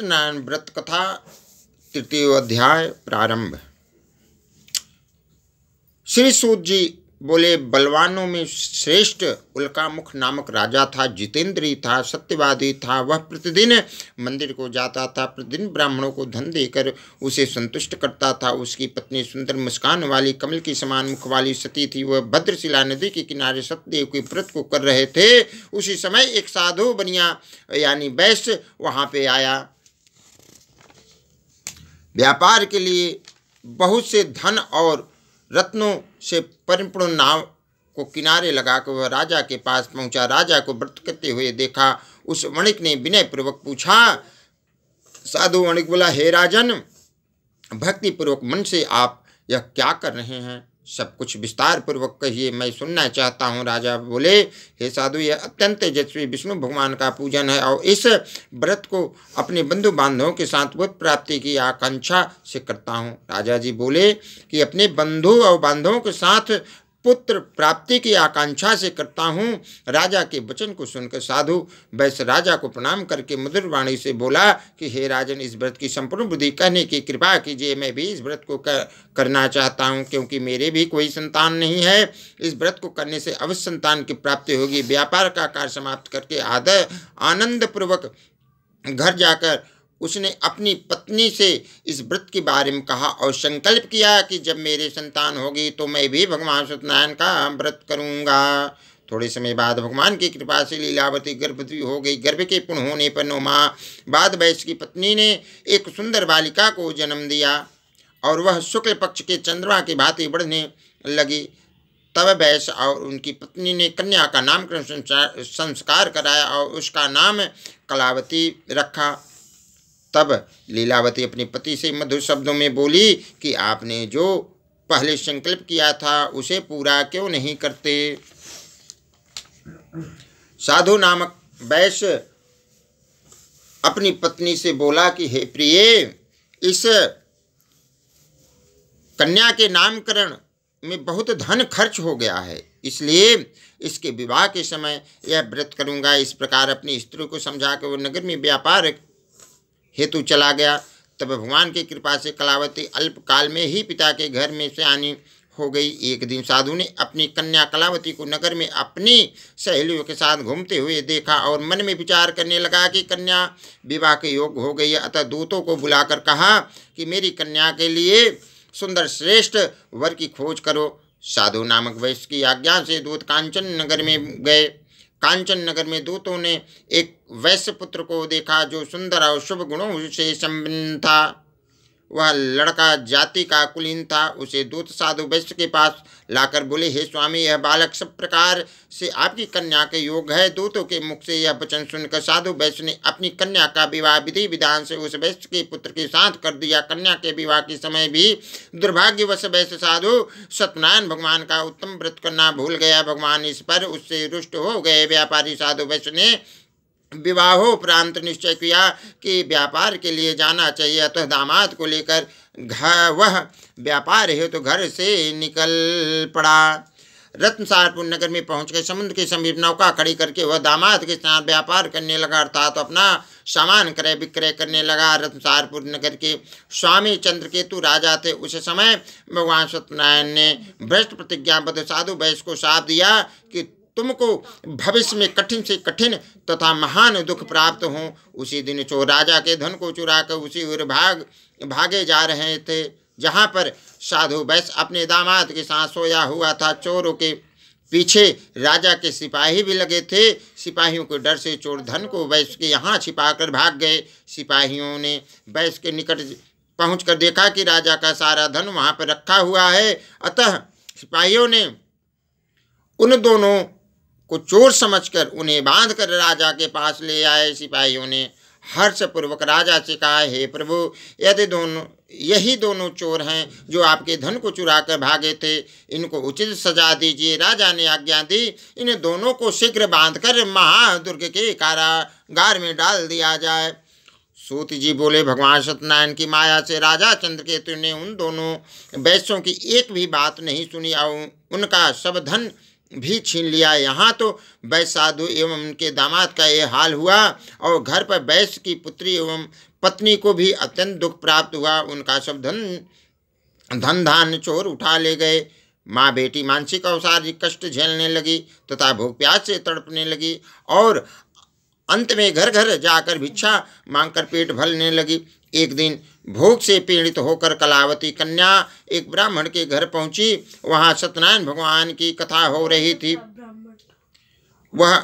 सत्यनारायण व्रत कथा तृतीय अध्याय प्रारंभ श्री सूद जी बोले बलवानों में श्रेष्ठ उल्कामुख नामक राजा था जितेंद्री था सत्यवादी था वह प्रतिदिन मंदिर को जाता था प्रतिदिन ब्राह्मणों को धन देकर उसे संतुष्ट करता था उसकी पत्नी सुंदर मुस्कान वाली कमल की समान मुख वाली सती थी वह भद्रशिला नदी के किनारे सत्यदेव के व्रत को कर रहे थे उसी समय एक साधु बनिया यानी वैश्य वहाँ पे आया व्यापार के लिए बहुत से धन और रत्नों से परिपूर्ण नाव को किनारे लगाकर वह राजा के पास पहुंचा राजा को व्रत करते हुए देखा उस वणिक ने विनय पूर्वक पूछा साधु वणिक बोला हे राजन भक्तिपूर्वक मन से आप यह क्या कर रहे हैं सब कुछ विस्तार पूर्वक कहिए मैं सुनना चाहता हूँ राजा बोले हे साधु यह अत्यंत यजस्वी विष्णु भगवान का पूजन है और इस व्रत को अपने बंधु बांधवों के साथ बुद्ध प्राप्ति की आकांक्षा से करता हूँ राजा जी बोले कि अपने बंधु और बांधवों के साथ पुत्र प्राप्ति की आकांक्षा से करता हूँ राजा के वचन को सुनकर साधु वैस राजा को प्रणाम करके मधुर वाणी से बोला कि हे राजन इस व्रत की संपूर्ण बुद्धि कहने की कृपा कीजिए मैं भी इस व्रत को कर, करना चाहता हूँ क्योंकि मेरे भी कोई संतान नहीं है इस व्रत को करने से अवश्य संतान की प्राप्ति होगी व्यापार का कार्य समाप्त करके आदर आनंदपूर्वक घर जाकर उसने अपनी पत्नी से इस व्रत के बारे में कहा और संकल्प किया कि जब मेरे संतान होगी तो मैं भी भगवान सत्यनारायण का व्रत करूँगा थोड़े समय बाद भगवान की कृपा से लीलावती गर्भवती हो गई गर्भ के पूर्ण होने पर नौ माह बाद वैश्य की पत्नी ने एक सुंदर बालिका को जन्म दिया और वह शुक्ल पक्ष के चंद्रमा की भांति बढ़ने लगी तब वैश्य और उनकी पत्नी ने कन्या का नामकरण संस्कार कराया और उसका नाम कलावती रखा तब लीलावती अपने पति से मधुर शब्दों में बोली कि आपने जो पहले संकल्प किया था उसे पूरा क्यों नहीं करते साधु नामक वैश्य अपनी पत्नी से बोला कि हे प्रिय इस कन्या के नामकरण में बहुत धन खर्च हो गया है इसलिए इसके विवाह के समय यह व्रत करूंगा इस प्रकार अपनी स्त्री को समझा के वो नगर में व्यापार हेतु चला गया तब भगवान की कृपा से कलावती अल्पकाल में ही पिता के घर में से आनी हो गई एक दिन साधु ने अपनी कन्या कलावती को नगर में अपनी सहेलियों के साथ घूमते हुए देखा और मन में विचार करने लगा कि कन्या विवाह के योग हो गई है अतः दूतों को बुलाकर कहा कि मेरी कन्या के लिए सुंदर श्रेष्ठ वर की खोज करो साधु नामक वैश्य की आज्ञा से दूत कांचन नगर में गए कांचन नगर में दूतों ने एक वैश्य पुत्र को देखा जो सुंदर और शुभ गुणों से संबंध था वह लड़का जाति का कुलीन था उसे दूत साधु वैश्य के पास लाकर बोले हे स्वामी यह बालक सब प्रकार से आपकी कन्या के योग है दूतों के मुख से यह वचन सुनकर साधु वैश्य ने अपनी कन्या का विवाह विधि विधान से उस वैश्य के पुत्र के साथ कर दिया कन्या के विवाह के समय भी दुर्भाग्यवश वैश्य साधु सत्यनारायण भगवान का उत्तम व्रत करना भूल गया भगवान इस पर उससे रुष्ट हो गए व्यापारी साधु वैश्य ने विवाहोपरांत निश्चय किया कि व्यापार के लिए जाना चाहिए अतः तो दामाद को लेकर घर वह व्यापार है तो घर से निकल पड़ा रत्नसारपुर नगर में पहुंच के समुद्र के समीप नौका खड़ी करके वह दामाद के साथ व्यापार करने लगा अर्थात तो अपना सामान क्रय विक्रय करने लगा रत्नसारपुर नगर के स्वामी चंद्रकेतु राजा थे उस समय भगवान सत्यनारायण ने भ्रष्ट प्रतिज्ञाबद्ध साधु वैश्य को साफ दिया कि तुमको भविष्य में कठिन से कठिन तथा महान दुख प्राप्त हों उसी दिन चो राजा के धन को चुरा कर उसी ओर भाग भागे जा रहे थे जहाँ पर साधु बैस अपने दामाद के साथ सोया हुआ था चोरों के पीछे राजा के सिपाही भी लगे थे सिपाहियों के डर से चोर धन को बैस के यहाँ छिपा कर भाग गए सिपाहियों ने वैश्य के निकट पहुँच कर देखा कि राजा का सारा धन वहाँ पर रखा हुआ है अतः सिपाहियों ने उन दोनों को चोर समझकर उन्हें बांध कर राजा के पास ले आए सिपाहियों ने हर्षपूर्वक राजा से कहा हे प्रभु यदि दोनों यही दोनों चोर हैं जो आपके धन को चुरा कर भागे थे इनको उचित सजा दीजिए राजा ने आज्ञा दी इन दोनों को शीघ्र बांधकर महादुर्ग के कारागार में डाल दिया जाए सूत जी बोले भगवान सत्यनारायण की माया से राजा चंद्रकेतु ने उन दोनों वैश्यों की एक भी बात नहीं सुनी और उनका सब धन भी छीन लिया यहाँ तो वैश्य साधु एवं उनके दामाद का यह हाल हुआ और घर पर वैश्य की पुत्री एवं पत्नी को भी अत्यंत दुख प्राप्त हुआ उनका सब धन धन धान चोर उठा ले गए माँ बेटी मानसिक अवसार कष्ट झेलने लगी तथा भूख प्यास से तड़पने लगी और अंत में घर घर जाकर भिक्षा मांगकर पेट भरने लगी एक दिन भोग से पीड़ित होकर कलावती कन्या एक ब्राह्मण के घर पहुंची वहां सत्यनारायण भगवान की कथा हो रही थी वह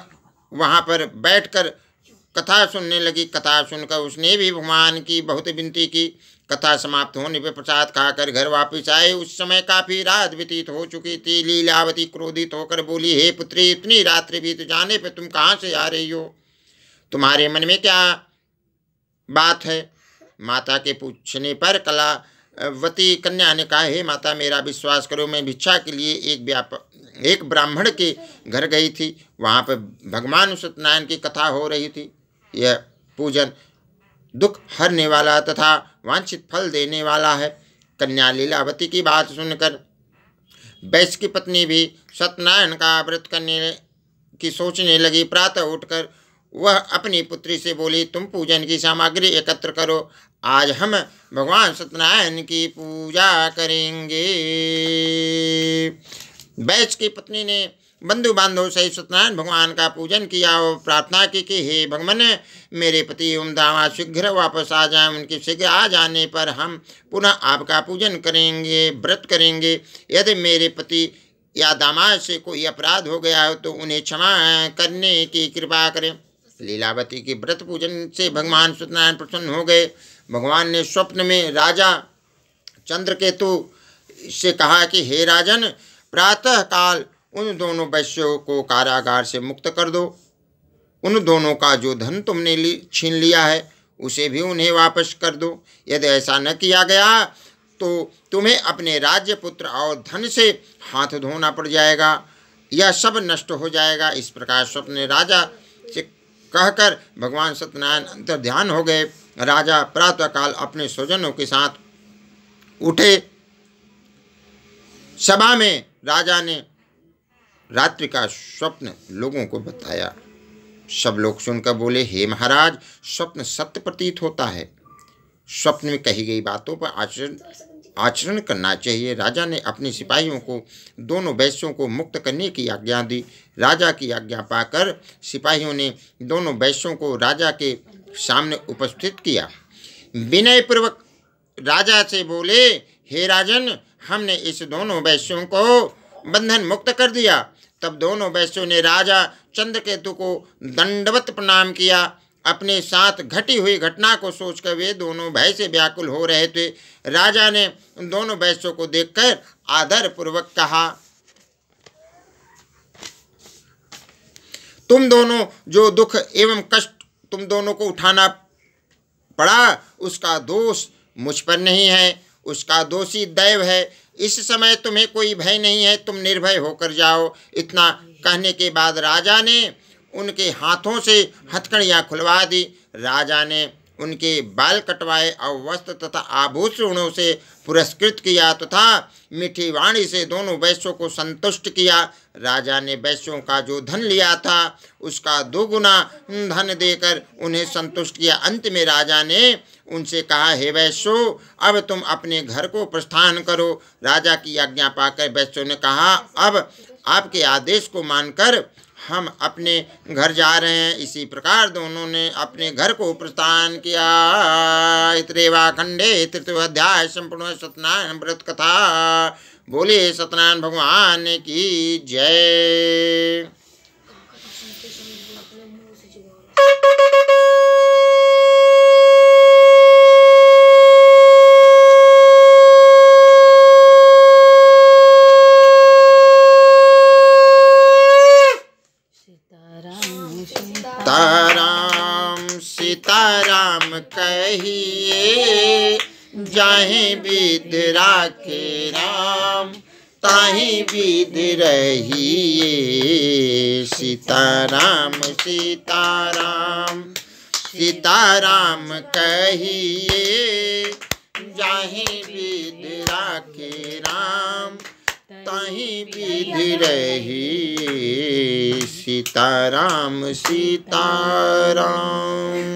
वहां पर बैठकर कथा सुनने लगी कथा सुनकर उसने भी भगवान की बहुत विनती की कथा समाप्त होने पर प्रसाद खाकर घर वापस आए उस समय काफ़ी रात व्यतीत हो चुकी थी लीलावती क्रोधित होकर बोली हे पुत्री इतनी रात्रि बीत जाने पर तुम कहाँ से आ रही हो तुम्हारे मन में क्या बात है माता के पूछने पर कलावती कन्या ने कहा हे माता मेरा विश्वास करो मैं भिक्षा के लिए एक व्याप एक ब्राह्मण के घर गई थी वहाँ पर भगवान सत्यनारायण की कथा हो रही थी यह पूजन दुख हरने वाला तथा वांछित फल देने वाला है कन्या लीलावती की बात सुनकर वैश्य की पत्नी भी सत्यनारायण का व्रत करने की सोचने लगी प्रातः उठकर वह अपनी पुत्री से बोली तुम पूजन की सामग्री एकत्र करो आज हम भगवान सत्यनारायण की पूजा करेंगे बैच की पत्नी ने बंधु बांधव सहित सत्यनारायण भगवान का पूजन किया और प्रार्थना की कि हे भगवान मेरे पति ओम दामा शीघ्र वापस आ जाए उनके शीघ्र आ जाने पर हम पुनः आपका पूजन करेंगे व्रत करेंगे यदि मेरे पति या दामाद से कोई अपराध हो गया हो तो उन्हें क्षमा करने की कृपा करें लीलावती के व्रत पूजन से भगवान सत्यनारायण प्रसन्न हो गए भगवान ने स्वप्न में राजा चंद्रकेतु से कहा कि हे राजन प्रातः काल उन दोनों वैश्यों को कारागार से मुक्त कर दो उन दोनों का जो धन तुमने ली छीन लिया है उसे भी उन्हें वापस कर दो यदि ऐसा न किया गया तो तुम्हें अपने राज्य पुत्र और धन से हाथ धोना पड़ जाएगा यह सब नष्ट हो जाएगा इस प्रकार स्वप्न राजा से कहकर भगवान सत्यनारायण ध्यान हो गए राजा प्रातःकाल अपने स्वजनों के साथ उठे सभा में राजा ने रात्रि का स्वप्न लोगों को बताया सब लोग सुनकर बोले हे महाराज स्वप्न सत्य प्रतीत होता है स्वप्न में कही गई बातों पर आचरण आचरण करना चाहिए राजा ने अपने सिपाहियों को दोनों वैश्यों को मुक्त करने की आज्ञा दी राजा की आज्ञा पाकर सिपाहियों ने दोनों वैश्यों को राजा के सामने उपस्थित किया विनय पूर्वक राजा से बोले हे राजन हमने इस दोनों वैश्यों को बंधन मुक्त कर दिया तब दोनों वैश्यों ने राजा चंद्रकेतु को दंडवत प्रणाम किया अपने साथ घटी हुई घटना को सोचकर वे दोनों भय से व्याकुल हो रहे थे राजा ने उन दोनों भैंसों को देखकर आदरपूर्वक कहा तुम दोनों जो दुख एवं कष्ट तुम दोनों को उठाना पड़ा उसका दोष मुझ पर नहीं है उसका दोषी दैव है इस समय तुम्हें कोई भय नहीं है तुम निर्भय होकर जाओ इतना कहने के बाद राजा ने उनके हाथों से हथकड़ियाँ खुलवा दी राजा ने उनके बाल कटवाए और वस्त्र तथा आभूषणों से पुरस्कृत किया तथा मीठी वाणी से दोनों वैश्यों को संतुष्ट किया राजा ने वैश्यों का जो धन लिया था उसका दोगुना धन देकर उन्हें संतुष्ट किया अंत में राजा ने उनसे कहा हे वैश्यो अब तुम अपने घर को प्रस्थान करो राजा की आज्ञा पाकर वैश्यों ने कहा अब आपके आदेश को मानकर हम अपने घर जा रहे हैं इसी प्रकार दोनों ने अपने घर को प्रस्थान किया इतरेवा खंडे अध्याय संपूर्ण सत्यनारायण व्रत कथा बोले सत्यनारायण भगवान की जय कहिए जाहे विदरा के राम ताही विद रहिए सीताराम सीताराम सीताराम कहिए जाहे विदरा के राम ताही विधि रही सीताराम सीताराम